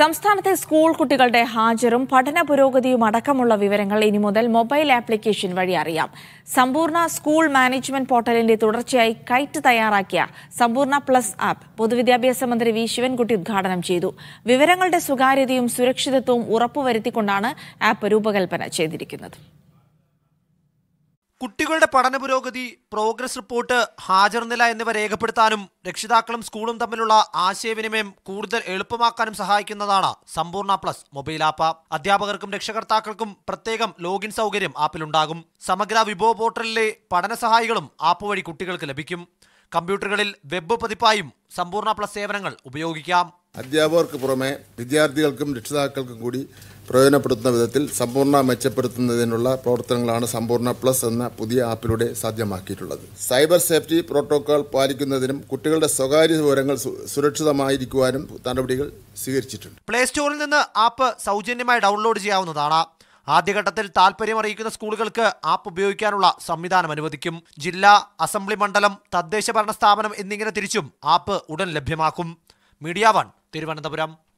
സംസ്ഥാനത്തെ സ്കൂൾ കുട്ടികളുടെ ഹാജരും പഠന പുരോഗതിയും അടക്കമുള്ള വിവരങ്ങൾ ഇനി മുതൽ മൊബൈൽ ആപ്ലിക്കേഷൻ വഴി അറിയാം സമ്പൂർണ്ണ സ്കൂൾ മാനേജ്മെന്റ് പോർട്ടലിന്റെ തുടർച്ചയായി കൈറ്റ് തയ്യാറാക്കിയ സമ്പൂർണ്ണ പ്ലസ് ആപ്പ് പൊതുവിദ്യാഭ്യാസ മന്ത്രി വി ശിവൻകുട്ടി ഉദ്ഘാടനം ചെയ്തു വിവരങ്ങളുടെ സ്വകാര്യതയും സുരക്ഷിതത്വവും ഉറപ്പുവരുത്തിക്കൊണ്ടാണ് ആപ്പ് രൂപകൽപ്പന ചെയ്തിരിക്കുന്നത് കുട്ടികളുടെ പഠന പുരോഗതി പ്രോഗ്രസ് റിപ്പോർട്ട് ഹാജർ നില എന്നിവ രേഖപ്പെടുത്താനും രക്ഷിതാക്കളും സ്കൂളും തമ്മിലുള്ള ആശയവിനിമയം കൂടുതൽ എളുപ്പമാക്കാനും സഹായിക്കുന്നതാണ് സമ്പൂർണ്ണ പ്ലസ് മൊബൈൽ ആപ്പ് അധ്യാപകർക്കും രക്ഷകർത്താക്കൾക്കും പ്രത്യേകം ലോഗിൻ സൗകര്യം ആപ്പിലുണ്ടാകും സമഗ്ര വിഭവ പോർട്ടലിലെ പഠന സഹായികളും ആപ്പ് വഴി കുട്ടികൾക്ക് ലഭിക്കും കമ്പ്യൂട്ടറുകളിൽ വെബ് പതിപ്പായും സമ്പൂർണ്ണ പ്ലസ് സേവനങ്ങൾ ഉപയോഗിക്കാം അധ്യാപകർക്ക് പുറമെ വിദ്യാർത്ഥികൾക്കും രക്ഷിതാക്കൾക്കും കൂടി പ്രയോജനപ്പെടുത്തുന്ന വിധത്തിൽ സമ്പൂർണ്ണ മെച്ചപ്പെടുത്തുന്നതിനുള്ള പ്രവർത്തനങ്ങളാണ് സമ്പൂർണ്ണ പ്ലസ് എന്ന പുതിയ ആപ്പിലൂടെ സാധ്യമാക്കിയിട്ടുള്ളത് സൈബർ സേഫ്റ്റി പ്രോട്ടോകോൾ പാലിക്കുന്നതിനും കുട്ടികളുടെ സ്വകാര്യ വിവരങ്ങൾ സുരക്ഷിതമായിരിക്കുവാനും നടപടികൾ സ്വീകരിച്ചിട്ടുണ്ട് പ്ലേ സ്റ്റോറിൽ നിന്ന് ആപ്പ് സൗജന്യമായി ഡൗൺലോഡ് ചെയ്യാവുന്നതാണ് ആദ്യഘട്ടത്തിൽ താൽപര്യം അറിയിക്കുന്ന സ്കൂളുകൾക്ക് ആപ്പ് ഉപയോഗിക്കാനുള്ള സംവിധാനം അനുവദിക്കും ജില്ലാ അസംബ്ലി മണ്ഡലം തദ്ദേശ ഭരണ സ്ഥാപനം എന്നിങ്ങനെ തിരിച്ചും ആപ്പ് ഉടൻ ലഭ്യമാക്കും മീഡിയ വൺ തിരുവനന്തപുരം